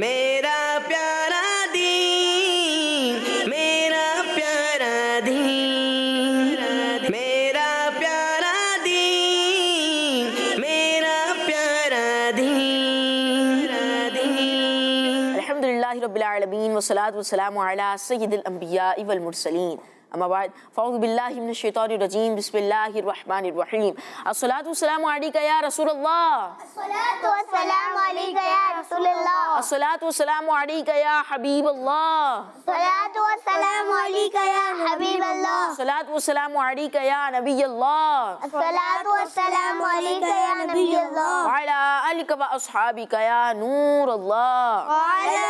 मेरा प्यारा दीन मेरा प्यारा दीन मेरा प्यारा दीन मेरा प्यारा दीन الحمد لله رب العالمين والصلاة والسلام على سيد الأنبياء والمرسلين أما بعد فأعوذ بالله من الشيطان الرجيم بسم الله الرحمن الرحيم الصلاة والسلام عليك يا رسول الله الصلاة والسلام عليك يا رسول الله الصلاة والسلام عليك يا حبيب الله الصلاة والسلام عليك يا حبيب الله الصلاة والسلام عليك يا نبي الله الصلاة والسلام عليك يا نبي الله وعلى آلك وأصحابك يا نور الله وعلى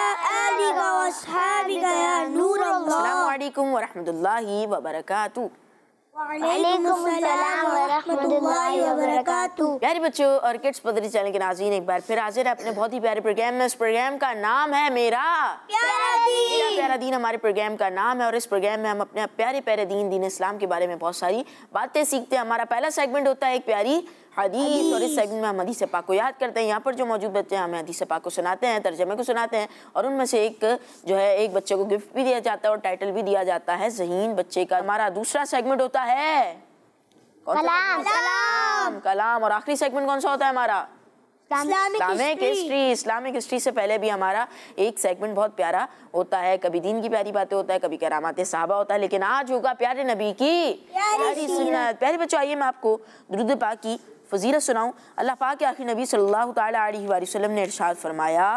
آلك وأصحابك يا نور الله السلام عليكم ورحمة الله वबरकू प्यारे बच्चों और किड्स पदरी चैनल के नाजीन एक बार फिर हाजिर है अपने बहुत ही प्यारे प्रोग्राम में इस प्रोग्राम का नाम है मेरा प्यारा दीन मेरा प्यारा दीन हमारे प्रोग्राम का नाम है और इस प्रोग्राम में हम अपने प्यारे प्यारे दीन दीन इस्लाम के बारे में बहुत सारी बातें सीखते हैं हमारा पहला सेगमेंट होता है एक प्यारी हदीस और इस सेगमेंट में हम हदीस पाक को याद करते हैं यहाँ पर जो मौजूद बच्चे हैं हमें हदीस पाक को सुनाते हैं तर्जमे को सुनाते हैं और उनमें से एक जो है एक बच्चे को गिफ्ट भी दिया जाता है और टाइटल भी दिया जाता है जहीन बच्चे का हमारा दूसरा सेगमेंट होता है कलाम कलाम कलाम और आखिरी सेगमेंट कौन सा होता है हमारा इस्लामिक हिस्ट्री इस्लामिक हिस्ट्री से पहले भी हमारा एक सेगमेंट बहुत प्यारा होता है कभी दीन की प्यारी बातें होता है कभी करामाते साहबा होता है लेकिन आज होगा प्यारे नबी की प्यारी सुन्नत प्यारे बच्चों आइए मैं आपको दुरुद पाक की फजीलत सुनाऊँ अल्लाह पाक के आखिर नबी सल्लल्लाहु अलैहि वसल्लम ने इरशाद फरमाया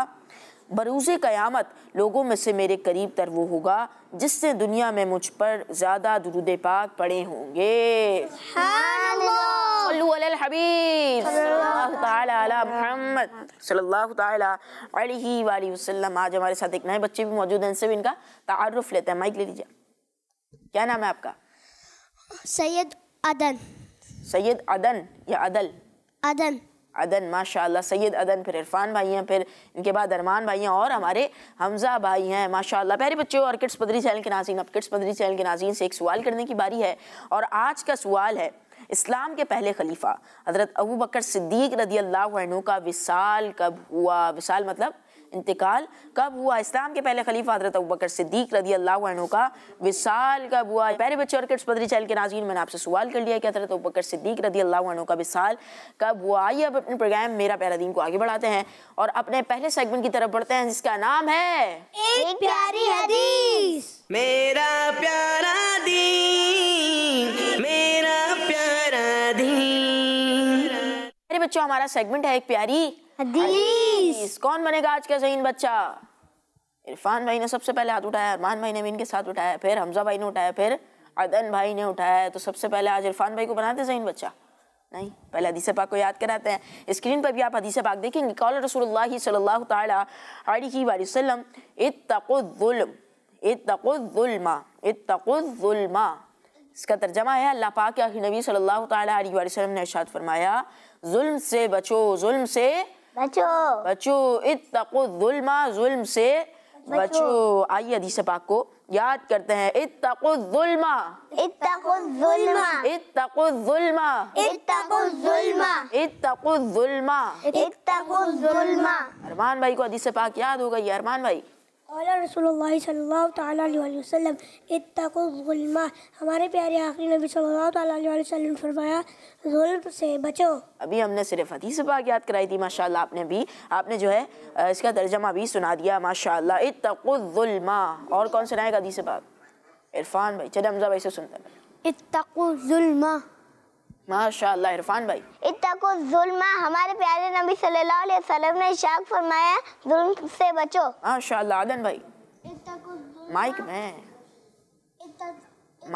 बरूज़ क़यामत लोगों में से मेरे करीब तर वो होगा जिससे दुनिया में मुझ पर ज़्यादा दुरुद पाक पड़े होंगे आज हमारे साथ एक नए बच्चे भी मौजूद हैं इनसे भी इनका तारफ़ लेते हैं माइक ले लीजिए क्या नाम है आपका सैयद अदन सैयद अदन या अदल अदन अदन माशाल्लाह सैयद अदन फिर इरफान भाई हैं फिर इनके बाद अरमान भाई हैं और हमारे हमजा भाई हैं माशाल्लाह प्यारे बच्चों और किड्स पदरी चैनल के नाजीन अब किड्स पदरी चैनल के नाजीन से एक सवाल करने की बारी है और आज का सवाल है इस्लाम के पहले खलीफा हज़रत अबू बकर सिद्दीक रदी अल्लाह का विसाल कब हुआ विसाल मतलब इंतकाल कब हुआ इस्लाम के पहले खलीफा हजरत अबकर सिद्दीक रदी अल्लाह का विसाल कब हुआ पहले बच्चे और किट्स पदरी चैल के नाजीन मैंने आपसे सवाल कर लिया कि हजरत अबकर सिद्दीक रदी अल्लाह का विसाल कब हुआ आइए अब अपने प्रोग्राम मेरा प्यारा दिन को आगे बढ़ाते हैं और अपने पहले सेगमेंट की तरफ बढ़ते हैं जिसका नाम है एक प्यारी हदीस मेरा प्यारा दीन मेरा प्यारा दीन बच्चों हमारा सेगमेंट है एक प्यारी हदीस कौन बनेगा आज का जहीन बच्चा इरफान भाई ने सबसे पहले हाथ उठाया अरमान भाई ने भी इनके साथ उठाया फिर हमजा भाई ने उठाया फिर अदन भाई ने उठाया तो सबसे पहले आज इरफान भाई को बनाते जहीन बच्चा नहीं पहले हदीस पाक को याद कराते हैं स्क्रीन पर भी आप हदीस पाक देखेंगे कौल रसूल सल्लल्लाहु अलैहि वसल्लम इत्तकुज़ुल्म इत्तकुज़ुल्मा इत्तकुज़ुल्मा इसका तर्जमा है अल्लाह पाक के आखिर नबी सल्लल्लाहु अलैहि वसल्लम ने इरशाद फरमाया जुल्म से बचो जुल्म से बचो बचो इत्तकु जुल्मा जुल्म से बचो आइए हदीस पाक को याद करते हैं इत्तकु जुल्मा इत्तकु जुल्मा इत्तकु जुल्मा इत्तकु जुल्मा इत्तकु जुल्मा इत्तकु जुल्मा अरमान भाई को हदीस पाक याद हो गई अरमान भाई रसूल सल्लाम इतमा हमारे प्यारे आखिरी नबी सल्लल्लाहु फरमाया जुल्म से बचो अभी हमने सिर्फ हदीस पाक याद कराई थी माशाल्लाह आपने भी आपने जो है इसका तर्जमा भी सुना दिया माशाल्लाह इतमा और कौन सुनाएगा हदीस पाक इरफान भाई चले हमजा भाई से सुनते हैं इतमा माशाल्लाह इरफान भाई इतना को जुल्मा हमारे प्यारे नबी सल्लल्लाहु अलैहि वसल्लम ने इशाक फरमाया जुल्म से बचो माशाल्लाह आदन भाई इतना को माइक में इतना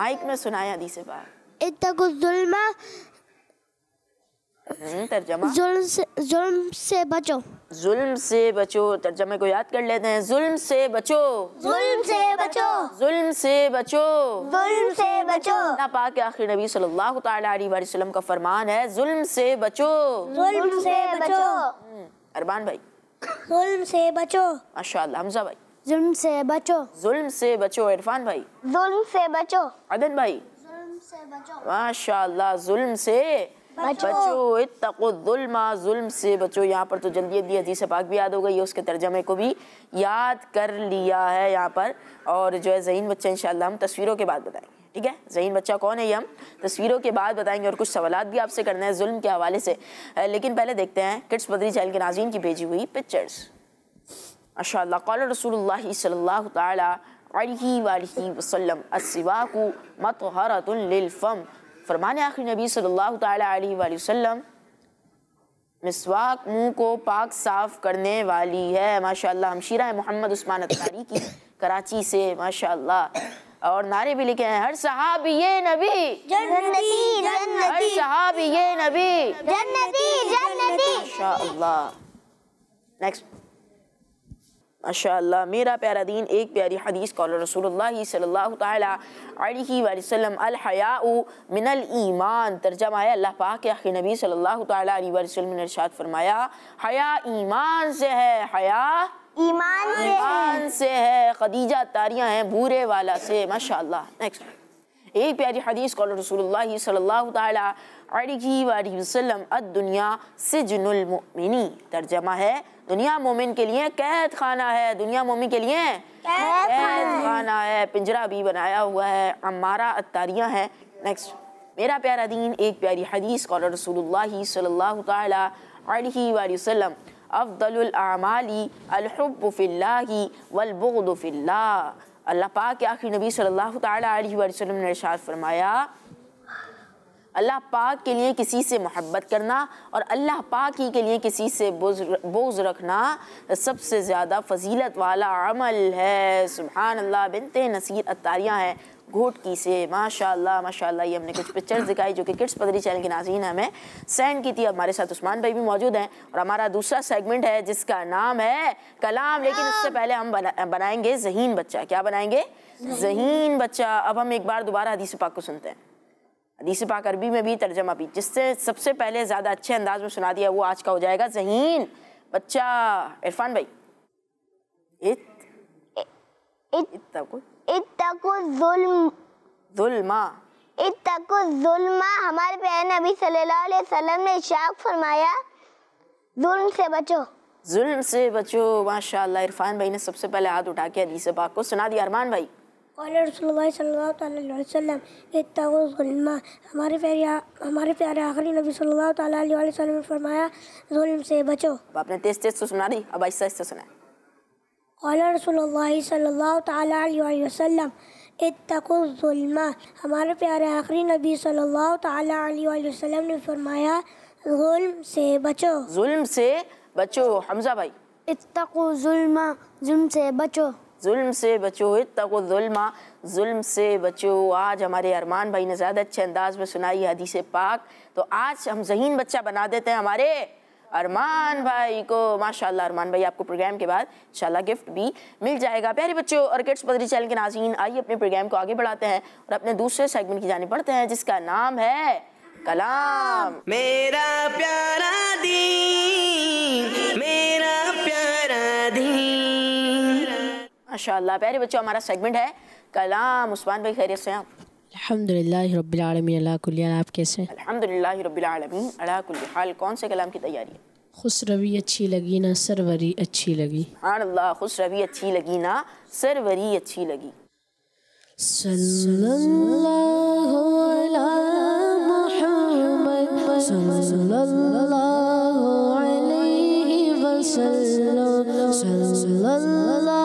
माइक में सुनाया दी से बात इतना को जुल्मा तर्जमा जुल्म से बचो जुल्म से बचो तर्जमे को याद कर लेते हैं जुल्म से बचो जुल्म से बचो जुल्म से बचो जुल्म से बचो ना पाक के आखिर नबी सल्लल्लाहु अलैहि वसल्लम का फरमान है जुल्म से बचो जुल्म से बचो अरबान भाई जुल्म से बचो माशाल्लाह हमजा भाई जुल्म से बचो जुल्म से बचो इरफान भाई जुल्म से बचो अदन भाई जुल्म से बचो माशाल्लाह जुल्म से बचो इतमा जुल्म से बचो यहाँ पर तो जल्दी जल्दी हदीस पाक भी याद हो गई है उसके तर्जमे को भी याद कर लिया है यहाँ पर और जो है जहीन बच्चा इंशाल्लाह हम तस्वीरों के बाद बताएंगे ठीक है जहीन बच्चा कौन है ये हम तस्वीरों के बाद बताएंगे और कुछ सवालत भी आपसे करना है जुल्म के हवाले से लेकिन पहले देखते हैं किट्स बदरी चैल के नाजीन की भेजी हुई पिक्चर्स माशा कौल रसूल सल्ला तसलम असवाकू मतहरतम फरमान आखिर नबी सल्लल्लाहु अलैहि वसल्लम मिसवाक मुंह को पाक साफ करने वाली है माशाल्लाह हम शीरा है मोहम्मद उस्मान अतारी की कराची से माशाल्लाह और नारे भी लिखे हैं हर सहाब ये नबी जन्नती जन्नती हर सहाब ये नबी जन्नती जन्नती माशाल्लाह नेक्स्ट माशा मेरा प्यारा दीन एक प्यारी हदीस कौल रसूल सल्ला मिनल ईमान तर्जमा अल्लाह पाक के आखिर नबी सल्ला तसलम ने इरशाद फरमाया हया ईमान से है हया ईमान ईमान से है खदीजा तारियां हैं बूरे वाला से माशा नेक्स्ट एक प्यारी हदीस कौल रसूल सल्ला दुनिया तर्जमा है दुनिया मोमिन के लिए कैद खाना है दुनिया मोमिन के लिए कैद खाना है पिंजरा भी बनाया हुआ है अमारा अतारियाँ हैं नेक्स्ट मेरा प्यारा दीन एक प्यारी हदीस और रसूलुल्लाह अफदलमाली अलहब्फ़िल्लाही वलबुगदफ़िल्ला अल्लाह पाक के आखिरी नबी सल्लल्लाहु अलैहि वसल्लम ने इरशाद फरमाया अल्लाह पाक के लिए किसी से मोहब्बत करना और अल्लाह पाक ही के लिए किसी से बोझ रखना सबसे ज़्यादा फजीलत वाला अमल है सुबहान अल्लाह बिनते नसीर अतारियाँ हैं घोट की से माशाल्लाह माशाल्लाह ये हमने कुछ पिक्चर्स दिखाई जो कि किड्स पदरी चैनल के नाजीन हमें सेंड की थी हमारे साथ उस्मान भाई भी मौजूद हैं और हमारा दूसरा सेगमेंट है जिसका नाम है कलाम लेकिन उससे पहले हम बना, बनाएंगे जहीन बच्चा क्या बनाएंगे जहीन बच्चा अब हम एक बार दोबारा हदीस पाक को सुनते हैं हदीस पाक अरबी में भी तर्जमा भी जिससे सबसे पहले ज़्यादा अच्छे अंदाज में सुना दिया वो आज का हो जाएगा जहीन बच्चा इरफान भाई इत इतको जुल्मा इतको जुल्मा हमारे प्यारे नबी सल्लल्लाहु अलैहि वसल्लम ने इशाक फरमाया जुल्म से बचो जुल्म से बचो माशाल्लाह इरफान भाई ने सबसे पहले हाथ उठा के हदीस पाक को सुना दिया अरमान भाई हमारे प्यारे हमारे प्यारे आखिरी नबी सल्लल्लाहु अलैहि वसल्लम ने फरमाया जुल्म से बचो आपने तेज तेज तो सुना नहीं अब आहिस्ता आहिस्ता सुना वसल्लम इतमा हमारे प्यारे आखिरी नबी सल्लल्लाहु अलैहि वसल्लम ने फरमाया जुल्म से बचो जुल्म से बचो हमजा भाई इतमा जुल्म से बचो जुल्म से बचो जुल्मा जुल्म से बचो आज हमारे अरमान भाई ने ज़्यादा अच्छे अंदाज में सुनाई हदीस पाक तो आज हम जहीन बच्चा बना देते हैं हमारे अरमान भाई को माशाल्लाह अरमान भाई आपको प्रोग्राम के बाद इंशाल्लाह गिफ्ट भी मिल जाएगा प्यारे बच्चों और किड्स बदरी चैनल के नाजीन आइए अपने प्रोग्राम को आगे बढ़ाते हैं और अपने दूसरे सेगमेंट की जाने पढ़ते हैं जिसका नाम है कलाम मेरा प्यारा दी मेरा प्यारा दी माशाल्लाह प्यारे बच्चों हमारा सेगमेंट है कलाम उस्मान भाई खैरियत से आप अल्हम्दुलिल्लाह रब्बिल आलमीन अला रबालमीन हाल आप कैसे हैं अल्हम्दुलिल्लाह रब्बिल आलमीन अला अल्लाह हाल कौन से कलाम की तैयारी है खुश रवि अच्छी लगी ना सरवरी अच्छी लगी हां अल्लाह खुश रवि अच्छी लगी ना सरवरी अच्छी लगी सल्लल्लाहु अला मुहम्मद सल्लल्लाहु अलैहि वसल्लम सल्लल्लाहु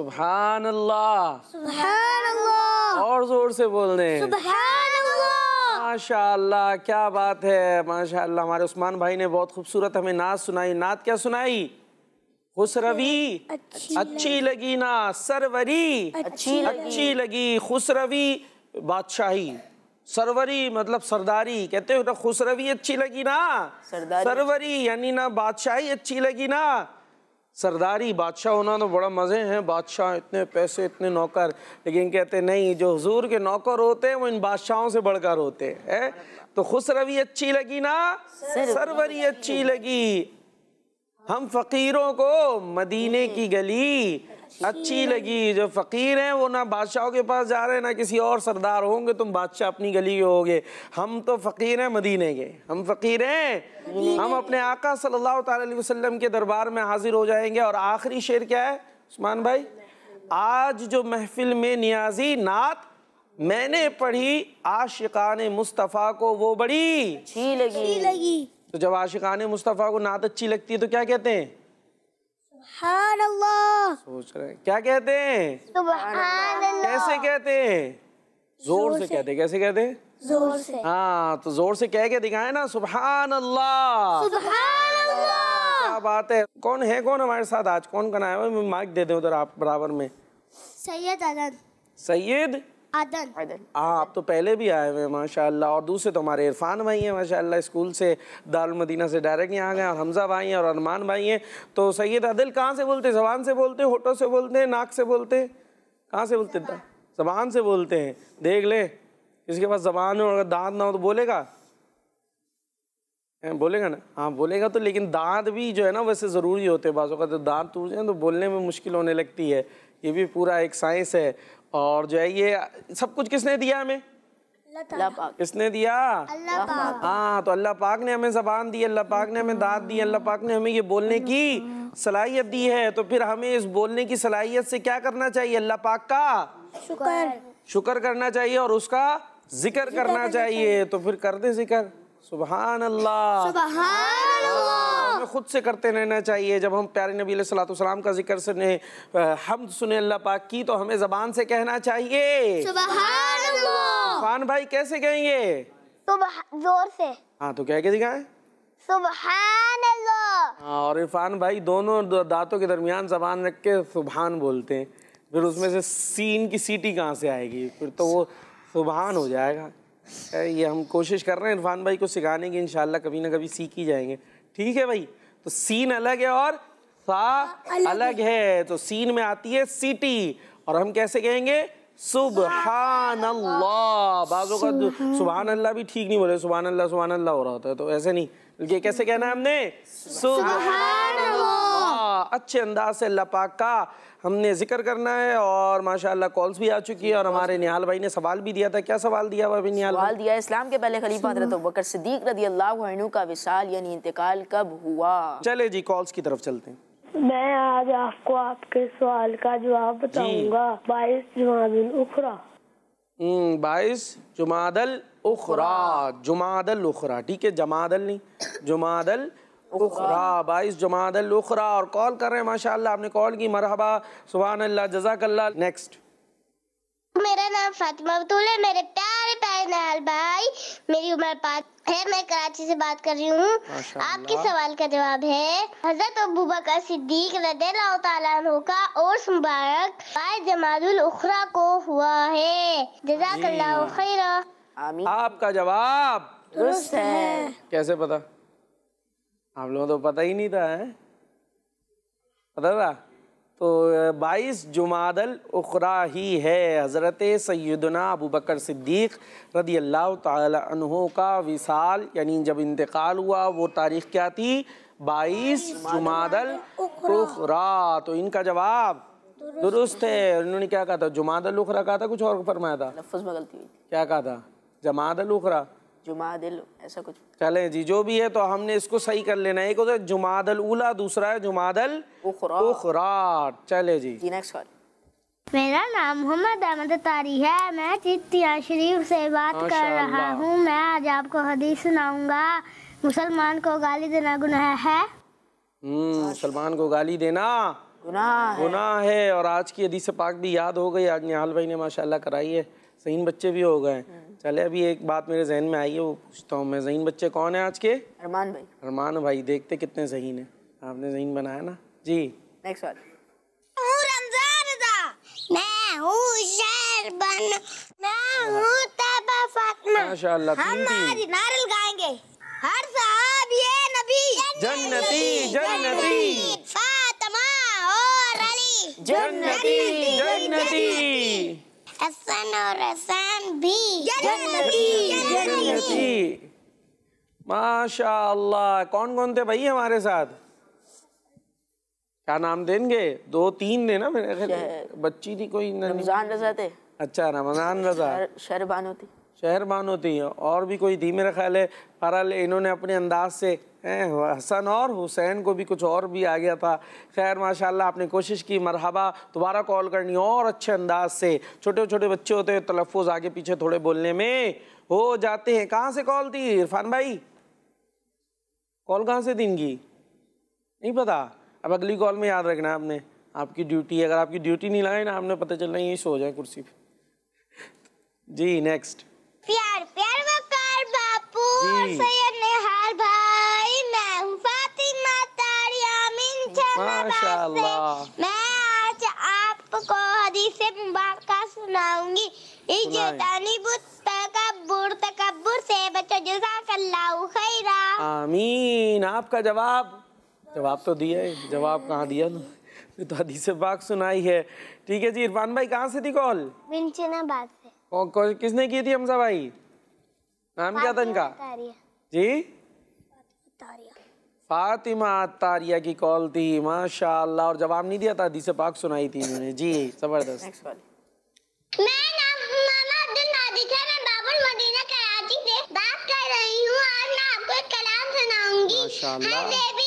सुबहान अल्लाह और जोर से अल्लाह माशा क्या बात है माशा हमारे उस्मान भाई ने बहुत खूबसूरत हमें नात सुनाई नात क्या सुनाई खुसरवी अच्छी, अच्छी लगी ना सरवरी अच्छी, अच्छी लगी खुसरवी बादशाही सरवरी मतलब सरदारी कहते हो ना तो खुसरवी अच्छी लगी ना सरदारी सरवरी यानी ना बादशाही अच्छी लगी ना सरदारी बादशाह होना तो बड़ा मज़े हैं बादशाह इतने पैसे इतने नौकर लेकिन कहते नहीं जो हजूर के नौकर होते हैं वो इन बादशाहों से बढ़कर होते हैं है? तो रवि अच्छी लगी ना सरवरी अच्छी लगी हम फ़कीरों को मदीने की गली अच्छी लगी जो फ़कीर हैं वो ना बादशाहों के पास जा रहे हैं ना किसी और सरदार होंगे तुम बादशाह अपनी गली के होगे हम तो फ़कीर हैं मदीने के हम फ़कीर हैं हम अपने आका सल्लल्लाहु अलैहि वसल्लम के दरबार में हाजिर हो जाएंगे और आखिरी शेर क्या है उस्मान भाई आज जो महफिल में नियाजी नात मैंने पढ़ी आशिकान मुस्तफ़ा को वो बड़ी अच्छी लगी तो जब आशिकान मुस्तफ़ा को नात अच्छी लगती है तो क्या कहते हैं अल्लाह सोच रहे क्या कहते हैं कैसे कहते हैं जोर से कहते कैसे कहते हैं जोर से हाँ तो जोर से कह के दिखाए ना सुबहान अल्लाह क्या बात है कौन है कौन हमारे साथ आज कौन कनाया माइक दे दे उधर आप बराबर में सैयद आजाद सैयद आदन आदन हाँ, आप तो पहले भी आए हुए हैं माशाल्लाह और दूसरे तो हमारे इरफान भाई हैं माशाल्लाह स्कूल से दारुल मदीना से डायरेक्ट यहाँ गए और हमजा भाई हैं और अरमान भाई हैं तो सैयद अदल कहाँ से बोलते जबान से बोलते होटो से बोलते हैं नाक से बोलते कहाँ से बोलते जबान से बोलते हैं देख ले इसके पास जबान हो अगर दांत ना हो तो बोलेगा बोलेगा ना हाँ बोलेगा तो लेकिन दांत भी जो है ना वैसे ज़रूरी होते हैं बाज़ों का तो दांत टूट जाए तो बोलने में मुश्किल होने लगती है ये भी पूरा एक साइंस है और जो है ये सब कुछ किसने दिया हमें पाक किसने दिया अल्लाह पाक हाँ तो अल्लाह पाक ने हमें जबान दी अल्लाह पाक ने हमें दाद दी अल्लाह पाक ने हमें ये बोलने की सलाहियत दी है तो फिर हमें इस बोलने की सलाहियत से क्या करना चाहिए अल्लाह पाक का शुक्र शुक्र करना चाहिए और उसका जिक्र करना चाहिए तो फिर कर दे जिक्र सुबहान अल्लाह हमें खुद से करते रहना चाहिए जब हम प्यारे नबी सलाम का जिक्र सुने हम सुने अल्लाह पाक की तो हमें जबान से कहना चाहिए सुबहान खान भाई कैसे कहेंगे जोर से हाँ तो क्या क्या दिखाएं सुबहान अल्लाह हाँ, और इरफान भाई दोनों दांतों के दरमियान जबान रख के सुबहान बोलते हैं फिर उसमें से सीन की सीटी कहाँ से आएगी फिर तो वो सुबहान हो जाएगा ये हम कोशिश कर रहे हैं इरफान भाई को सिखाने की इन कभी ना कभी सीख ही जाएंगे ठीक है भाई तो सीन अलग है और सा हाँ, अलग, अलग है तो सीन में आती है सिटी और हम कैसे कहेंगे सुबहान अल्लाह बाजो का सुबहान अल्लाह भी ठीक नहीं बोले सुबहान अल्लाह सुबहान अल्लाह हो रहा होता है तो ऐसे नहीं बल्कि कैसे कहना है हमने सुबहान अल्लाह अच्छे अंदाज से अल्लाह पाक का हमने जिक्र करना है और माशाल्लाह कॉल्स भी आ चुकी है और हमारे निहाल भाई ने सवाल भी दिया था क्या सवाल दिया हुआ निहाल सवाल दिया इस्लाम के पहले खलीफा हजरत बकर सिद्दीक रदी अल्लाह का विसाल यानी इंतकाल कब हुआ चले जी कॉल्स की तरफ चलते हैं मैं आज आपको आपके सवाल का जवाब बताऊंगा बाईस जुमादिल उखरा हम्म, बाईस जुमादल उखरा जुमादल उखरा ठीक है जमादल नहीं जुमादल उखरा बाईस जमादल उखरा और कॉल कर रहे हैं माशा आपने कॉल की मरहबा सुबह अल्लाह जजाक नेक्स्ट मेरा नाम फातिमा बतूल है मेरे प्यारे प्यारे नाल भाई मेरी उम्र पाँच है मैं कराची से बात कर रही हूँ आपके सवाल का जवाब है हजरत अबू बकर सिद्दीक का और मुबारक बाय जमादुल उखरा को हुआ है जजाक खैरा आपका जवाब है कैसे पता हम लोगों को तो पता ही नहीं था है पता था तो बाईस जुमादल उखरा ही है हज़रत सैदना अबू बकर सिद्दीक रदी अल्लाह तहों का विसाल यानी जब इंतकाल हुआ वो तारीख़ क्या थी बाईस जुमादल उखरा तो इनका जवाब दुरुस्त है उन्होंने क्या कहा था जुमादल उखरा कहा था कुछ और फरमाया था क्या कहा था जमादल उखरा जुमादिल ऐसा कुछ चले जी जो भी है तो हमने इसको सही कर लेना है एक होता है जुमादल उला दूसरा है जुमादल चले जी जी नेक्स्ट कॉल मेरा नाम मोहम्मद अहमद तारी है मैं चित्तिया शरीफ से बात कर रहा हूँ मैं आज आपको हदीस सुनाऊंगा मुसलमान को गाली देना गुनाह है हम्म, मुसलमान को गाली देना गुनाह है। गुनाह है और आज की हदीस पाक भी याद हो गई आज निहाल भाई ने माशाल्लाह कराई है सही बच्चे भी हो गए चले अभी एक बात मेरे जहन में आई है वो पूछता हूँ मैं जहीन बच्चे कौन है आज के अरमान भाई अरमान भाई देखते कितने जहीन है आपने जहीन बनाया ना जी नेक्स्ट नारल गाएंगे हर साहब ये नबी जन्नती जन्नती और अली जन्नती जन्नती, जन्नती, जन्नती, जन्नती हसन और भी जन्नती जन्नती माशा कौन कौन थे भाई हमारे साथ क्या नाम देंगे दो तीन ने ना मेरे बच्ची थी कोई रमजान रजा थे अच्छा रमजान रजा शर, शरबानो थी शहरबान होती हैं और भी कोई थी मेरा ख्याल है बहरहाल इन्होंने अपने अंदाज से हसन और हुसैन को भी कुछ और भी आ गया था खैर माशाल्लाह आपने कोशिश की मरहबा दोबारा कॉल करनी और अच्छे अंदाज से छोटे छोटे बच्चे होते हैं तलफ़ आगे पीछे थोड़े बोलने में हो जाते हैं कहाँ से कॉल थी इरफान भाई कॉल कहाँ से देंगी नहीं पता अब अगली कॉल में याद रखना आपने आपकी ड्यूटी अगर आपकी ड्यूटी नहीं लगाई ना आपने पता चलना यही सो जाए कुर्सी पर जी नेक्स्ट प्यार प्यार वकार बापू सैयद निहाल भाई मैं हूँ फातिमा तारी आमीन माशाल्लाह मैं आज आपको हदीस मुबारक सुनाऊंगी इजतानी बुत तकबुर तकबुर से बचो जजाकल्लाहु खैरा आमीन आपका जवाब जवाब तो दिया है जवाब कहाँ दिया ना तो हदीस पाक सुनाई है ठीक है जी इरफान भाई कहाँ से थी कॉल बिनचनाबाद कौन किसने की थी हमसा भाई नाम क्या था इनका जी फातिमा तारिया की कॉल थी माशाल्लाह और जवाब नहीं दिया था दी से पाक सुनाई थी इन्होंने जी जबरदस्त बात कर रही मैं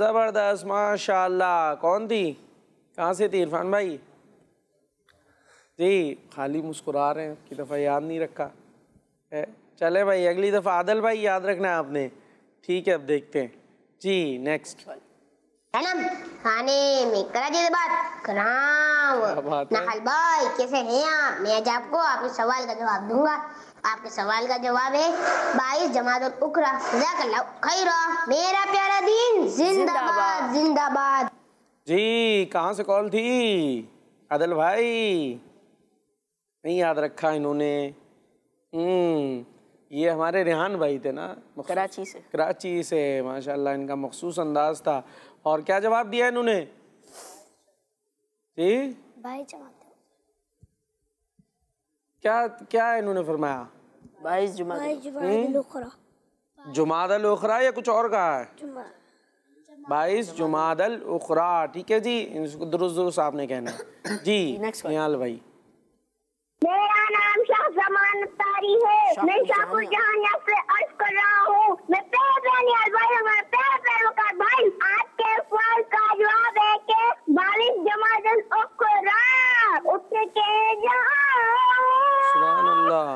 ज़बरदस्त माशाल्लाह कौन थी कहाँ से थी इरफान भाई जी खाली मुस्कुरा रहे हैं की दफ़ा याद नहीं रखा है चले भाई अगली दफ़ा आदल भाई याद रखना है आपने ठीक है अब देखते हैं जी नेक्स्ट मैडम खाने में करा जी बात कराम नाहल भाई कैसे हैं आप मैं आज आपको आपके सवाल का जवाब दूंगा आपके सवाल का जवाब है बाईस जमात उखरा सजा कर लाओ खैरा मेरा प्यारा दिन जिंदाबाद जिंदाबाद जी कहाँ से कॉल थी अदल भाई नहीं याद रखा इन्होंने हम्म ये हमारे रेहान भाई थे ना कराची से कराची से माशाल्लाह इनका मखसूस अंदाज था और क्या जवाब दिया इन्होंने जी भाई जमाते क्या क्या इन्होंने फरमाया बाईस जुमादल उखरा या कुछ और कहा है बाईस जुमादल उखरा ठीक है जी इसको दुरुस्त दुरुस्त आपने कहना जी निहाल भाई मेरा शाह जमान तारी है मैं शाहपुर जहां यहाँ से अर्ज कर रहा हूँ मैं पैर पैर नियाज भाई हमारे पैर पैर वकार भाई आपके सवाल का जवाब है के बालिश जमा और उठ के जहां सुभान अल्लाह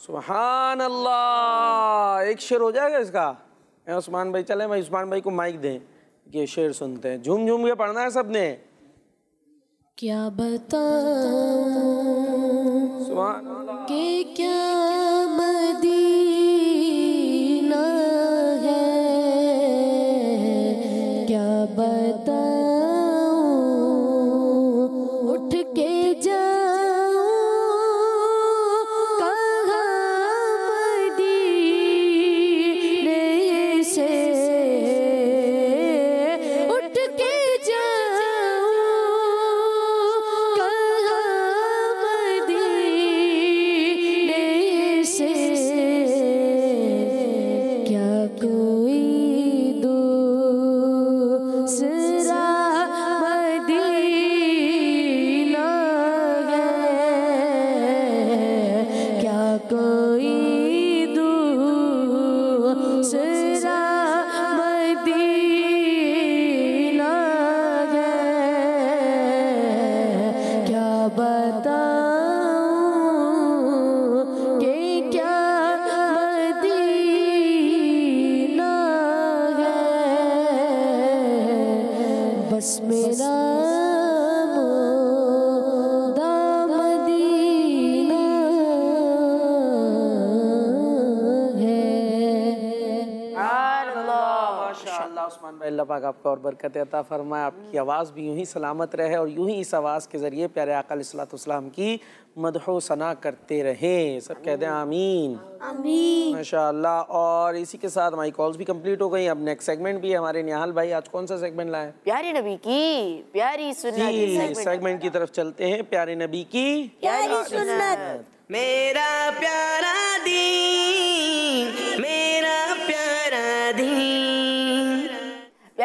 सुबहान अल्लाह एक शेर हो जाएगा इसका उस्मान भाई चले भाई उस्मान भाई को माइक दें कि शेर सुनते हैं झूम झूम के पढ़ना है सबने क्या बता के क्या पाक आपका और बरकत अता फरमाए आपकी हम्म। आवाज़ भी यूँ ही सलामत रहे और यूँ ही इस आवाज़ के ज़रिए प्यारे अकलतम की मदहो सना करते रहें सब कह दें आमीन माशा और इसी के साथ हमारी कॉल्स भी कंप्लीट हो गई अब नेक्स्ट सेगमेंट भी हमारे निहाल भाई आज कौन सा सेगमेंट लाए प्यारे नबी की प्यारी सुन्नत सेगमेंट की तरफ चलते हैं प्यारे नबी की प्यारी सुन्नत मेरा प्यारा दी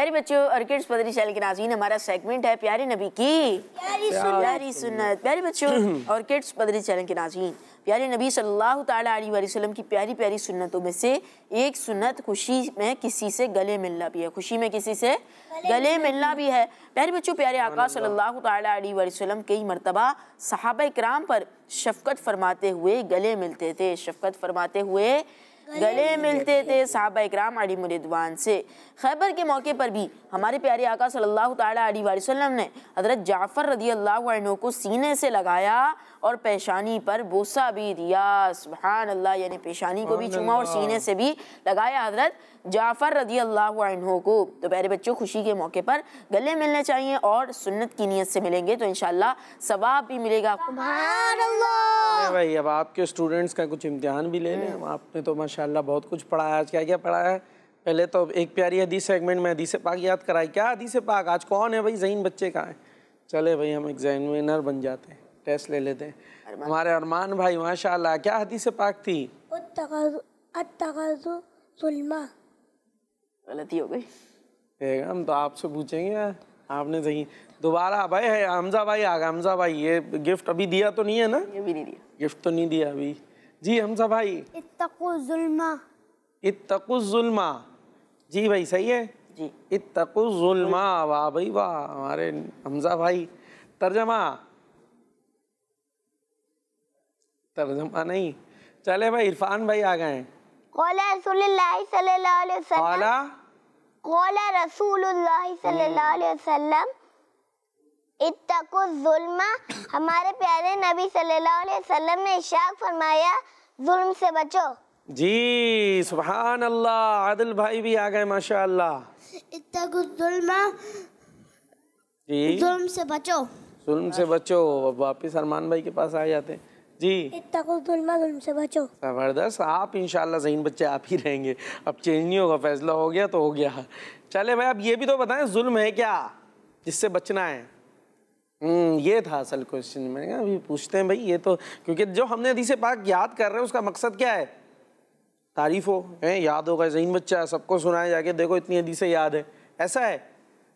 प्यारे बच्चों और किड्स पदरी शैल के नाजीन हमारा सेगमेंट है प्यारे नबी की प्यारी, सुन्नत प्यारे बच्चों और किड्स पदरी चैनल के नाजीन प्यारे नबी सल्लल्लाहु अलैहि वसल्लम की प्यारी प्यारी सुन्नतों में से एक सुन्नत खुशी में किसी से गले मिलना भी है खुशी में किसी से गले मिलना भी है प्यारे बच्चों प्यारे आका सल्लल्लाहु अलैहि वसल्लम कई मरतबा सहाबा कराम पर शफकत फरमाते हुए गले मिलते थे शफकत फरमाते हुए गले मिलते थे साहब इक्राम अली मुरिदवान से खैबर के मौके पर भी हमारे प्यारे आका सल्लल्लाहु अलैहि वसल्लम ने हज़रत जाफ़र रदी अल्लाह को सीने से लगाया और पेशानी पर बोसा भी दिया सुबहान अल्लाह यानी पेशानी को भी चूमा और सीने से भी लगाया हज़रत जाफ़र रदी अल्लाह को तो प्यारे बच्चों खुशी के मौके पर गले मिलने चाहिए और सुन्नत की नीयत से मिलेंगे तो इन सवाब भी मिलेगा भाई अब आपके स्टूडेंट्स का कुछ इम्तिहान भी ले लें आपने तो माशाल्लाह बहुत कुछ पढ़ाया आज क्या क्या पढ़ाया है पहले तो एक प्यारी हदीस सेगमेंट में हदीस पाक याद कराई क्या हदीस पाक आज कौन है भाई जहीन बच्चे का है चले भाई हम एग्जामिनर बन जाते हैं टेस्ट ले लेते हैं हमारे अरमान भाई माशाल्लाह क्या हदीस पाक थी गलती हो गई बेगम तो आपसे पूछेंगे आपने सही दोबारा भाई है हमजा भाई आ गए हमजा भाई ये गिफ्ट अभी दिया तो नहीं है ना ये भी नहीं दिया गिफ्ट तो नहीं दिया अभी जी हमजा भाई इतकुजुल्मा जी भाई सही है जी इतकुजुल्मा वाह भाई वाह हमारे हमजा भाई तर्जमा तर्जमा नहीं चले भाई इरफान भाई आ गए Hmm. हमारे प्यारे नबी सल्लल्लाहु अलैहि वसल्लम ने इशाक फरमाया जुल्म से बचो जी सुबहान अल्लाह आदिल भाई भी आ गए माशाल्लाह जुल्म से बचो जुल्म से बचो अब वापस अरमान भाई के पास आ जाते हैं जी जुल्म से बचो ज़बरदस्त आप इनशाला जहीन बच्चे आप ही रहेंगे अब चेंज नहीं होगा फैसला हो गया तो हो गया चले भाई अब ये भी तो बताएं जुल्म है क्या जिससे बचना है हम्म, ये था असल क्वेश्चन मैंने कहा अभी पूछते हैं भाई ये तो क्योंकि जो हमने से पाक याद कर रहे हैं उसका मकसद क्या है तारीफ हो है याद होगा जहीन बच्चा है सबको सुनाया जाके देखो इतनी से याद है ऐसा है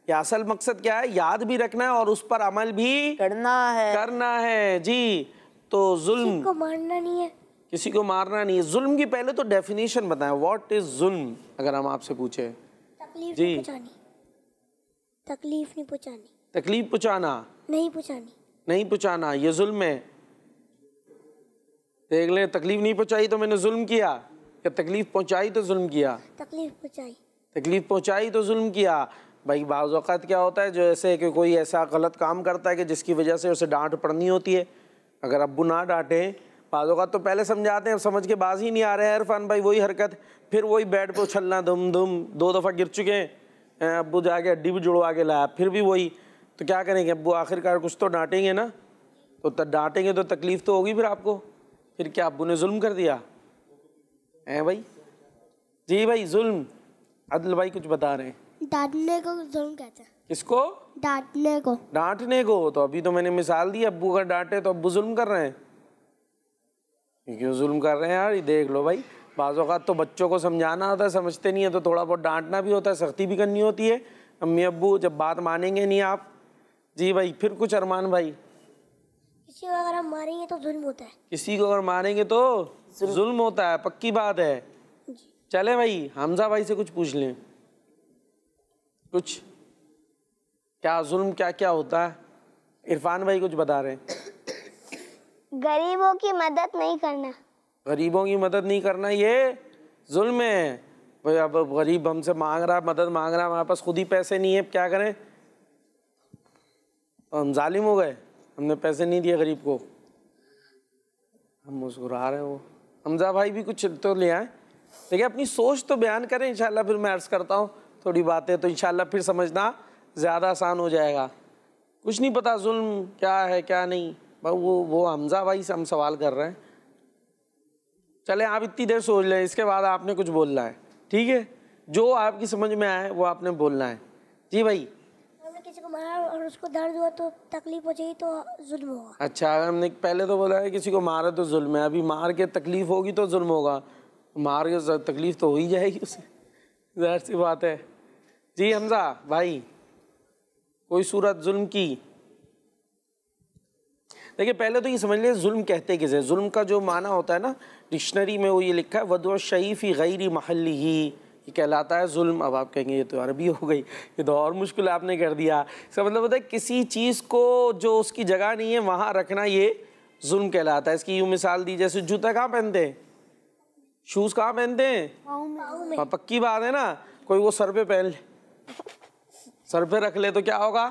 या असल मकसद क्या है याद भी रखना है और उस पर अमल भी करना है करना है जी तो जुल्म किसी को मारना नहीं है किसी को मारना नहीं है जुल्म की पहले तो डेफिनेशन बताएं व्हाट इज जुल्म अगर हम आपसे पूछे तकलीफ जी तकलीफ नहीं पहुँचानी तकलीफ पहुँचाना नहीं पहुँचानी नहीं पहुँचाना ये जुल्म है देख ले तकलीफ नहीं पहुँचाई तो मैंने जुल्म किया या तकलीफ पहुँचाई तो जुल्म किया तकलीफ पहुँचाई तकलीफ पहुँचाई तो जुल्म किया भाई बाज़ात क्या होता है जो ऐसे कि कोई ऐसा गलत काम करता है कि जिसकी वजह से उसे डांट पड़नी होती है अगर अब्बू ना डांटें बाज़ तो पहले समझाते हैं समझ के बाज ही नहीं आ रहे हैं इरफान भाई वही हरकत फिर वही बैट पर उछलना धुम धुम दो दफ़ा गिर चुके हैं अबू जाके हड्डी भी जुड़वा के लाया फिर भी वही तो क्या करेंगे अबू आखिरकार कुछ तो डांटेंगे ना तो डांटेंगे तो तकलीफ़ तो होगी फिर आपको फिर क्या अबू ने जुल्म कर दिया हैं भाई जी भाई जुल्म अदल भाई कुछ बता रहे हैं डांटने को जुल्म कहते हैं किसको डांटने को डांटने को तो अभी तो मैंने मिसाल दी अबू अगर डांटे तो अबू जुल्म कर रहे हैं क्यों जुल्म कर रहे हैं यार देख लो भाई बाज़ात तो बच्चों को समझाना होता है समझते नहीं है तो थोड़ा बहुत डांटना भी होता है सख्ती भी करनी होती है अम्मी अबू जब बात मानेंगे नहीं आप जी भाई फिर कुछ अरमान भाई किसी को अगर हम मारेंगे तो जुल्म होता है किसी को अगर मारेंगे तो जुल्म होता है पक्की बात है चले भाई हमजा भाई से कुछ पूछ लें कुछ क्या जुल्म क्या क्या होता है इरफान भाई कुछ बता रहे हैं गरीबों की मदद नहीं करना गरीबों की मदद नहीं करना ये जुल्म है भाई अब गरीब हमसे मांग रहा मदद मांग रहा हमारे पास खुद ही पैसे नहीं है क्या करें तो हम जालिम हो गए हमने पैसे नहीं दिए गरीब को हम मुस्कुरा रहे हैं वो हमजा भाई भी कुछ तो ले आए देखिए अपनी सोच तो बयान करें इंशाल्लाह फिर मैं अर्ज़ करता हूँ थोड़ी बातें तो इंशाल्लाह फिर समझना ज़्यादा आसान हो जाएगा कुछ नहीं पता जुल्म क्या है क्या नहीं भाई वो वो हमजा भाई से हम सवाल कर रहे हैं चले आप इतनी देर सोच लें इसके बाद आपने कुछ बोलना है ठीक है जो आपकी समझ में आए वो आपने बोलना है जी भाई किसी को मारा और उसको दर्द हुआ तो तकलीफ हो जाएगी तो जुल्म होगा अच्छा अगर हमने पहले तो बोला है किसी को मारा तो जुल्म है अभी मार के तकलीफ होगी तो जुल्म होगा मार के तकलीफ तो हो ही जाएगी उसे जहर सी बात है जी हमजा भाई कोई सूरत जुल्म की देखिए पहले तो ये समझ लिया जुल्म कहते किसे जुल्म का जो माना होता है ना डिक्शनरी में वो ये लिखा है वदो शरीफ़ी गैरी महल ही ये कहलाता है जुल्म अब आप कहेंगे ये तो अरबी हो गई ये तो और मुश्किल आपने कर दिया इसका मतलब होता है किसी चीज़ को जो उसकी जगह नहीं है वहाँ रखना ये जुल्म कहलाता है इसकी यूँ मिसाल दी जैसे जूता कहाँ पहनते हैं शूज़ कहाँ पहनते हैं हाँ, पक्की बात है ना कोई वो सर पर पहन ले सर पे रख ले तो क्या होगा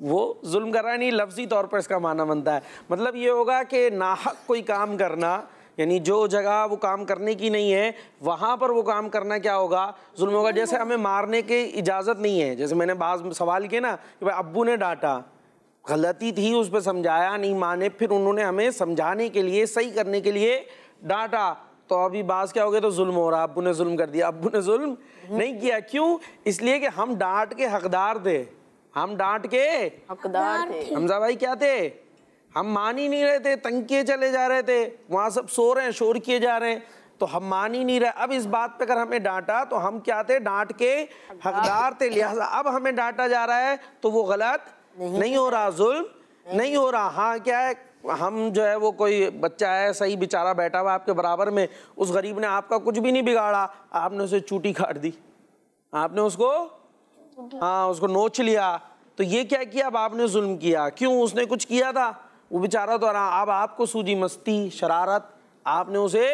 वो जुल्म कर रहा है नहीं लफ्जी तौर पर इसका माना बनता है मतलब ये होगा कि नाहक कोई काम करना यानी जो जगह वो काम करने की नहीं है वहाँ पर वो काम करना क्या होगा जुल्म होगा जैसे हमें मारने की इजाज़त नहीं है जैसे मैंने बाज सवाल किए ना कि भाई अबू ने डांटा गलती थी उस पर समझाया नहीं माने फिर उन्होंने हमें समझाने के लिए सही करने के लिए डांटा तो अभी बास क्या हो गया तो जुल्म हो रहा अबू ने जुल्म कर दिया अबू ने जुल्म नहीं किया क्यों इसलिए कि हम डांट के हकदार थे हम डांट के हकदार थे हमजा भाई क्या थे हम मान ही नहीं रहे थे तंग किए चले जा रहे थे वहां सब सो रहे हैं शोर किए जा रहे हैं तो हम मान ही नहीं रहे अब इस बात पे अगर हमें डांटा तो हम क्या थे डांट के हकदार थे लिहाजा अब हमें डांटा जा रहा है तो वो गलत नहीं, नहीं हो रहा जुल्म नहीं हो रहा हाँ क्या है हम जो है वो कोई बच्चा है सही बेचारा बैठा हुआ आपके बराबर में उस गरीब ने आपका कुछ भी नहीं बिगाड़ा आपने उसे चूटी काट दी आपने उसको हाँ उसको नोच लिया तो ये क्या किया अब आपने जुल्म किया क्यों उसने कुछ किया था वो बेचारा तो अब आपको सूझी मस्ती शरारत आपने उसे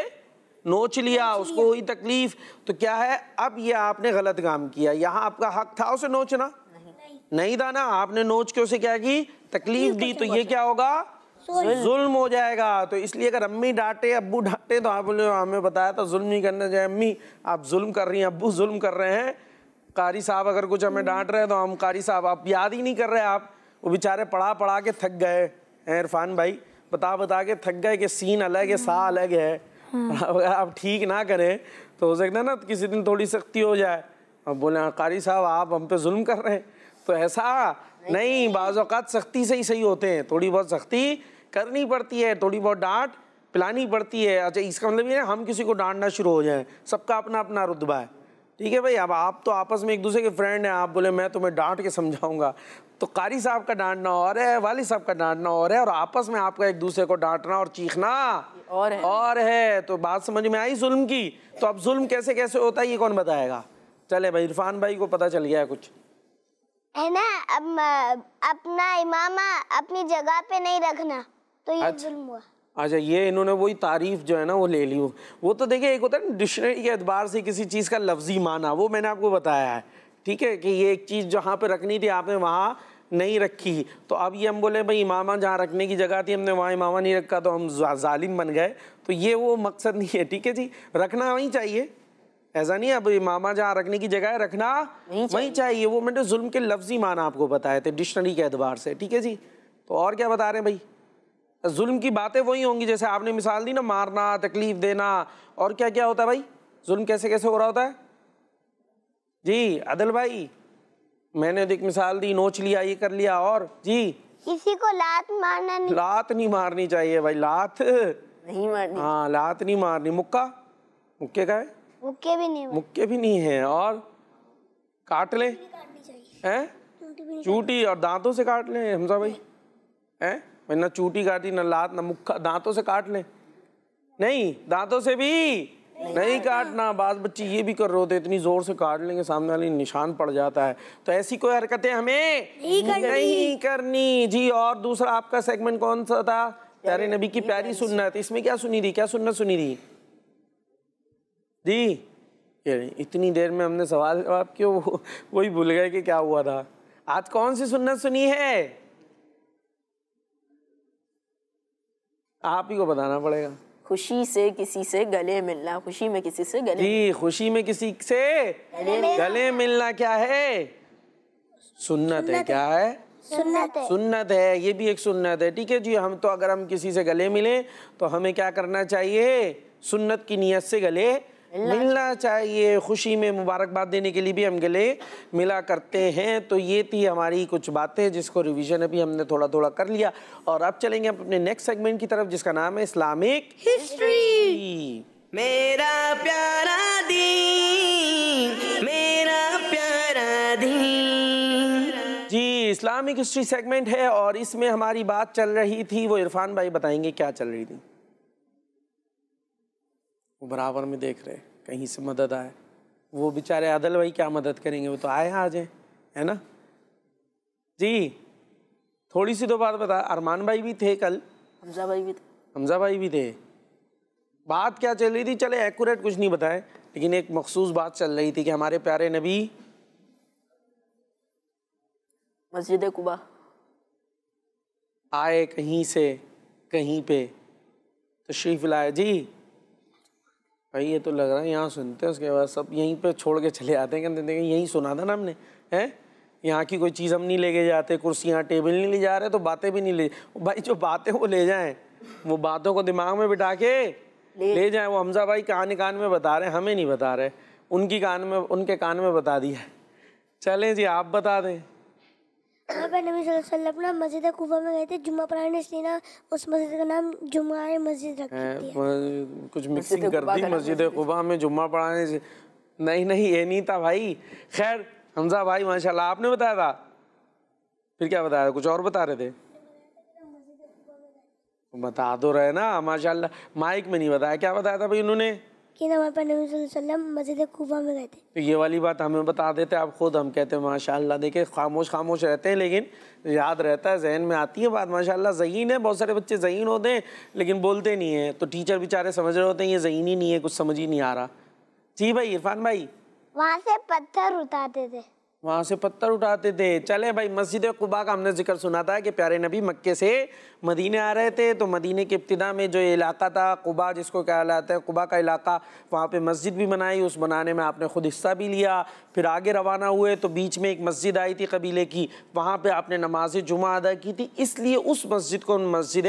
नोच लिया उसको हुई तकलीफ तो क्या है अब ये आपने गलत काम किया यहाँ आपका हक था उसे नोचना नहीं, नहीं था ना आपने नोच के उसे क्या की तकलीफ दी तो ये क्या होगा जुल्म हो जाएगा तो इसलिए अगर अम्मी डांटे अब्बू डांटे तो आप बोले हाँ, हमें बताया था जुल्म नहीं करना चाहिए अम्मी आप जुल्म कर रही हैं अब्बू जुल्म कर रहे हैं कारी साहब अगर कुछ हमें डांट रहे हैं तो हम कारी साहब आप याद ही नहीं कर रहे आप वो बेचारे पढ़ा पढ़ा के थक गए हैं इरफान भाई बता बता के थक गए कि सीन अलग है सा अलग है हाँ। अगर आप ठीक ना करें तो हो सकता है ना किसी दिन थोड़ी सख्ती हो जाए अब बोले हाँ, कारी साहब आप हम पे जुल्म कर रहे हैं तो ऐसा नहीं, बाज़ात सख्ती से ही सही होते हैं थोड़ी बहुत सख्ती करनी पड़ती है थोड़ी बहुत डांट पिलानी पड़ती है अच्छा इसका मतलब ये हम किसी को डांटना शुरू हो जाएं सबका अपना अपना रुतबा है ठीक है भाई अब आप तो आपस में एक दूसरे के फ्रेंड हैं आप बोले मैं तुम्हें डांट के समझाऊंगा तो कारी साहब का डांटना और है वाली साहब का डांटना और है और आपस में आपका एक दूसरे को डांटना और चीखना और है और है तो बात समझ में आई जुल्म की तो अब जुल्म कैसे कैसे होता है ये कौन बताएगा चले भाई इरफान भाई को पता चल गया है कुछ है ना अब अपना इमामा अपनी जगह पे नहीं रखना तो ये अच्छा, जुल्म हुआ अच्छा ये इन्होंने वही तारीफ जो है ना वो ले ली वो तो देखिए एक होता है ना डिक्शनरी के अतबार से किसी चीज़ का लफ्जी माना वो मैंने आपको बताया है ठीक है कि ये एक चीज़ जहाँ पे रखनी थी आपने वहाँ नहीं रखी तो अब ये हम बोले भाई इमामा जहाँ रखने की जगह थी हमने वहाँ इमामा नहीं रखा तो हम जालिम बन गए तो ये वो मकसद नहीं है ठीक है जी रखना वहीं चाहिए ऐसा नहीं अब मामा जहाँ रखने की जगह है रखना वहीं चाहिए वो मैंने जुल्म के लफ्जी माना आपको बताए थे डिक्शनरी के अतबार से ठीक है जी तो और क्या बता रहे हैं भाई जुल्म की बातें वही होंगी जैसे आपने मिसाल दी ना मारना तकलीफ देना और क्या क्या होता है भाई जुल्म कैसे कैसे हो रहा होता है जी अदल भाई मैंने तो एक मिसाल दी नोच लिया ये कर लिया और जी किसी को लात मारना नहीं लात नहीं मारनी चाहिए भाई लात नहीं मारनी हाँ लात नहीं मारनी मुक्का मुक्के का है मुक्के भी नहीं मुक्के भी नहीं है और काट लें हैं चूटी और दांतों से काट ले हमजा भाई हैं भाई ना चूटी काटी ना लात ना मुक्का दांतों से काट ले नहीं दांतों से भी नहीं काटना बाद बच्चे ये भी कर रहे होते इतनी जोर से काट लेंगे सामने वाली निशान पड़ जाता है तो ऐसी कोई हरकतें हमें नहीं करनी।, नहीं करनी जी और दूसरा आपका सेगमेंट कौन सा था प्यारे नबी की प्यारी सुन्नत इसमें क्या सुनी थी क्या सुनना सुनी थी दी इतनी देर में हमने सवाल जवाब क्यों वही भूल गए कि क्या हुआ था आज कौन सी सुन्नत सुनी है आप ही को बताना पड़ेगा खुशी से किसी से गले मिलना खुशी में किसी से गले जी खुशी में किसी से गले, गले मिलना क्या है सुन्नत है क्या है सुन्नत है सुन्नत है ये भी एक सुन्नत है ठीक है जी हम तो अगर हम किसी से गले मिले तो हमें क्या करना चाहिए सुन्नत की नीयत से गले मिलना चाहिए खुशी में मुबारकबाद देने के लिए भी हम गले मिला करते हैं तो ये थी हमारी कुछ बातें जिसको रिवीजन अभी हमने थोड़ा थोड़ा कर लिया और अब चलेंगे अपने नेक्स्ट सेगमेंट की तरफ जिसका नाम है इस्लामिक हिस्ट्री मेरा प्यारा दी मेरा प्यारा दी जी इस्लामिक हिस्ट्री सेगमेंट है और इसमें हमारी बात चल रही थी वो इरफान भाई बताएंगे क्या चल रही थी वो बराबर में देख रहे कहीं से मदद आए वो बेचारे आदल भाई क्या मदद करेंगे वो तो आए आज हैं है ना जी थोड़ी सी तो बात बता अरमान भाई भी थे कल हमजा भाई भी थे हमजा भाई भी थे बात क्या चल रही थी चले एक्यूरेट कुछ नहीं बताए लेकिन एक मखसूस बात चल रही थी कि हमारे प्यारे नबी मस्जिद कुबा आए कहीं से कहीं पे तशरीफ लाए जी भाई ये तो लग रहा है यहाँ सुनते हैं उसके बाद सब यहीं पे छोड़ के चले आते हैं कहते हैं यहीं सुना था ना हमने हैं यहाँ की कोई चीज़ हम नहीं लेके जाते कुर्सियाँ टेबल नहीं ले जा रहे तो बातें भी नहीं ले भाई जो बातें वो ले जाएं वो बातों को दिमाग में बिठा के ले, ले जाएं वो हमजा भाई कान कान में बता रहे हमें नहीं बता रहे उनकी कान में उनके कान में बता दिया चलें जी आप बता दें वहाँ पर नबी सल्लल्लाहु अलैहि वसल्लम अपना मस्जिद कोफा में गए थे जुम्मा पढ़ाने इसलिए ना उस मस्जिद का नाम जुम्मा मस्जिद रख कुछ मिक्सिंग कर दी मस्जिद कुबा में जुम्मा पढ़ाने से नहीं नहीं ये नहीं था भाई खैर हमजा भाई माशाल्लाह आपने बताया था फिर क्या बताया था कुछ और बता रहे थे बता दो तो रहे ना माशाल्लाह माइक में नहीं बताया क्या बताया था भाई उन्होंने कि हमारे पर वसल्लम मस्जिद कोबा में गए थे तो ये वाली बात हमें बता देते आप खुद हम कहते हैं माशाल्लाह देखे खामोश खामोश रहते हैं लेकिन याद रहता है जहन में आती है बात माशाल्लाह जहीन है बहुत सारे बच्चे जहीन होते हैं लेकिन बोलते नहीं हैं तो टीचर बेचारे समझ रहे होते हैं ये जहीन ही नहीं है कुछ समझ ही नहीं आ रहा जी भाई इरफान भाई वहाँ से पत्थर उठाते थे वहाँ से पत्थर उठाते थे चले भाई मस्जिद कुबा का हमने जिक्र सुना था कि प्यारे नबी मक्के से मदीने आ रहे थे तो मदीने के इब्तदा में जो इलाका था कुबा जिसको क्या कहलाता है कुबा का इलाका वहाँ पे मस्जिद भी बनाई उस बनाने में आपने ख़ुद हिस्सा भी लिया फिर आगे रवाना हुए तो बीच में एक मस्जिद आई थी कबीले की वहाँ पर आपने नमाज जुमा अदा की थी इसलिए उस मस्जिद को मस्जिद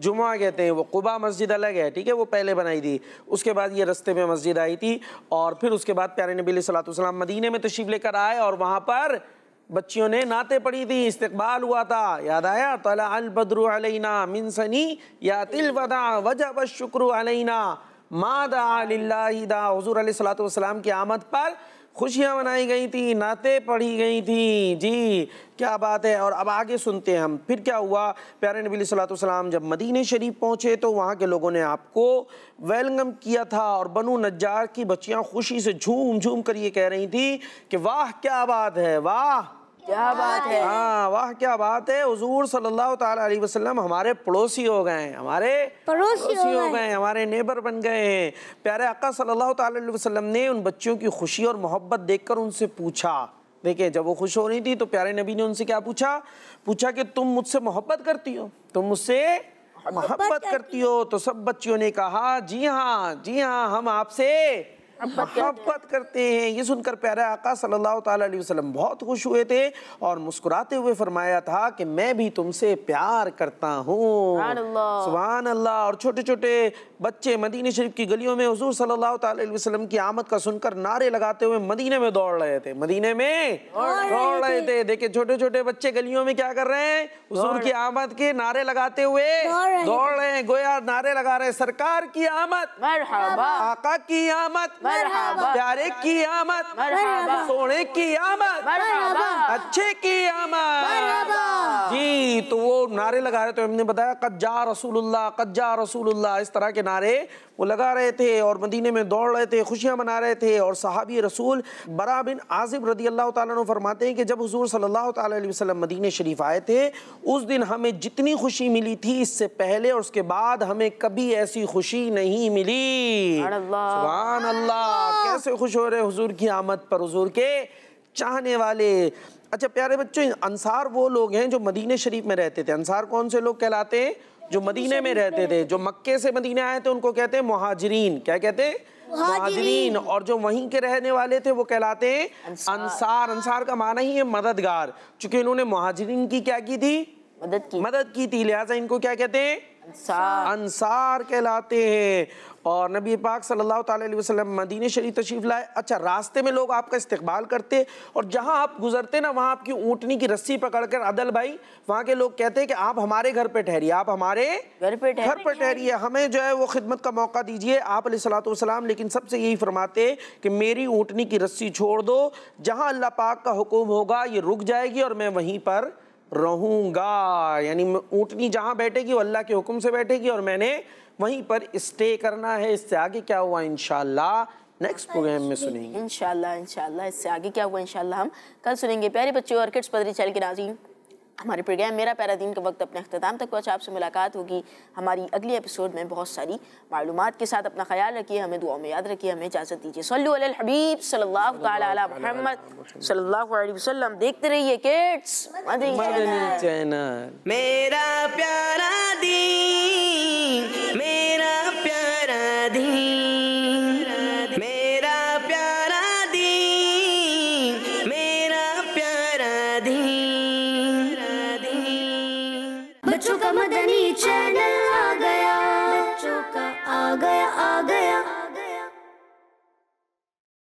जुमा कहते हैं वो कुबा मस्जिद अलग है ठीक है वो पहले बनाई थी उसके बाद ये रस्ते में मस्जिद आई थी और फिर उसके बाद प्यारे नबी सलाम मदीने में तशीफ लेकर आए और वहाँ पर बच्चियों ने नाते पढ़ी थी इस्तकबाल हुआ था याद आया तला अलबद्रुना मिनसनी या तिलवदा वजब शुक्र मादा हजूर सलात की आमद पर खुशियाँ मनाई गई थी नाते पढ़ी गई थी जी क्या बात है और अब आगे सुनते हैं हम फिर क्या हुआ प्यारे नबी सलाम जब मदीने शरीफ पहुँचे तो वहाँ के लोगों ने आपको वेलकम किया था और बनु नज्जार की बच्चियाँ खुशी से झूम झूम कर ये कह रही थी कि वाह क्या बात है वाह क्या बात है हाँ वाह क्या बात है हजूर सल्लल्लाहु अलैहि वसल्लम हमारे पड़ोसी हो गए हैं हमारे पड़ोसी, पड़ोसी हो गए हैं हमारे नेबर बन गए हैं प्यारे अक्का सल्लल्लाहु अलैहि वसल्लम ने उन बच्चों की खुशी और मोहब्बत देखकर उनसे पूछा देखिए जब वो खुश हो रही थी तो प्यारे नबी ने उनसे क्या पूछा पूछा कि तुम मुझसे मोहब्बत करती हो तुम मुझसे मोहब्बत करती हो तो सब बच्चियों ने कहा जी हाँ जी हाँ हम आपसे मोहब्बत हाँ, करते हैं ये सुनकर प्यारे आका सल्लल्लाहु अलैहि वसल्लम बहुत खुश हुए थे और मुस्कुराते हुए फरमाया था कि मैं भी तुमसे प्यार करता हूँ सुबहान अल्लाह और छोटे छोटे बच्चे मदीने शरीफ की गलियों में हजूर सल्लल्लाहु अलैहि वसल्लम की आमद का सुनकर नारे लगाते हुए मदीने में दौड़ रहे थे मदीने में दौड़ रहे थे देखिये छोटे छोटे बच्चे गलियों में क्या कर रहे हैं हजूर की आमद के नारे लगाते हुए दौड़ रहे हैं गोया नारे लगा रहे सरकार की आमद आका की आमद प्यारे की आमद सोने की आमद अच्छे की आमद जी तो वो नारे लगा रहे तो हमने बताया कज्जा रसूलुल्लाह कज्जा रसूलुल्लाह इस तरह के नारे वो लगा रहे थे और मदीने में दौड़ रहे थे खुशियाँ मना रहे थे और सहाबी रसूल बरा बिन आजिब रदी अल्लाह तु फरमाते हैं कि जब हजूर सल्ला तसलम मदीन शरीफ आए थे उस दिन हमें जितनी खुशी मिली थी इससे पहले और उसके बाद हमें कभी ऐसी खुशी नहीं मिली अल्लाह कैसे खुश हो रहे हजूर की आमद पर हजूर के चाहने वाले अच्छा प्यारे बच्चों अंसार वो लोग हैं जो मदीने शरीफ में रहते थे अंसार कौन से लोग कहलाते हैं जो मदीने में रहते थे जो मक्के से मदीने आए थे उनको कहते हैं मुहाजरीन क्या कहते हैं मुहाजरीन और जो वहीं के रहने वाले थे वो कहलाते हैं अंसार अंसार का माना ही है मददगार चूंकि इन्होंने मुहाजरीन की क्या की थी मदद की मदद की थी लिहाजा इनको क्या कहते हैं अनसार कहलाते हैं और नबी पाक सल्लल्लाहु अलैहि वसल्लम मदीने शरीफ तशरीफ लाए अच्छा रास्ते में लोग आपका इस्तकबाल करते और जहां आप गुजरते ना वहां आपकी ऊँटनी की रस्सी पकड़कर अदल भाई वहां के लोग कहते हैं कि आप हमारे घर पे ठहरिए आप हमारे घर पे घर पे ठहरिए हमें जो है वो खिदमत का मौका दीजिए आप सलाम लेकिन सबसे यही फरमाते कि मेरी ऊँटनी की रस्सी छोड़ दो जहाँ अल्लाह पाक का हुक्म होगा ये रुक जाएगी और मैं वहीं पर रहूंगा यानी ऊँटनी जहाँ बैठेगी वो अल्लाह के हुक्म से बैठेगी और मैंने वहीं पर स्टे करना है इससे आगे क्या हुआ इनशाला नेक्स्ट प्रोग्राम में सुनेंगे इनशाला इनशाला इससे आगे क्या हुआ इनशाला हम कल सुनेंगे प्यारे बच्चों और किड्स पदरी चैनल के नाजी हमारे प्रोग्राम मेरा पैरा दिन का वक्त अपने अख्ताम तक पहुँचा आपसे मुलाकात होगी हमारी अगली एपिसोड में बहुत सारी मालूम के साथ अपना ख्याल रखिए हमें दुआ में याद रखिए हमें इजाज़त दीजिए सल हबीब देखते रहिए किड्स मेरा प्यारा दी मेरा प्यारा दी Jenna.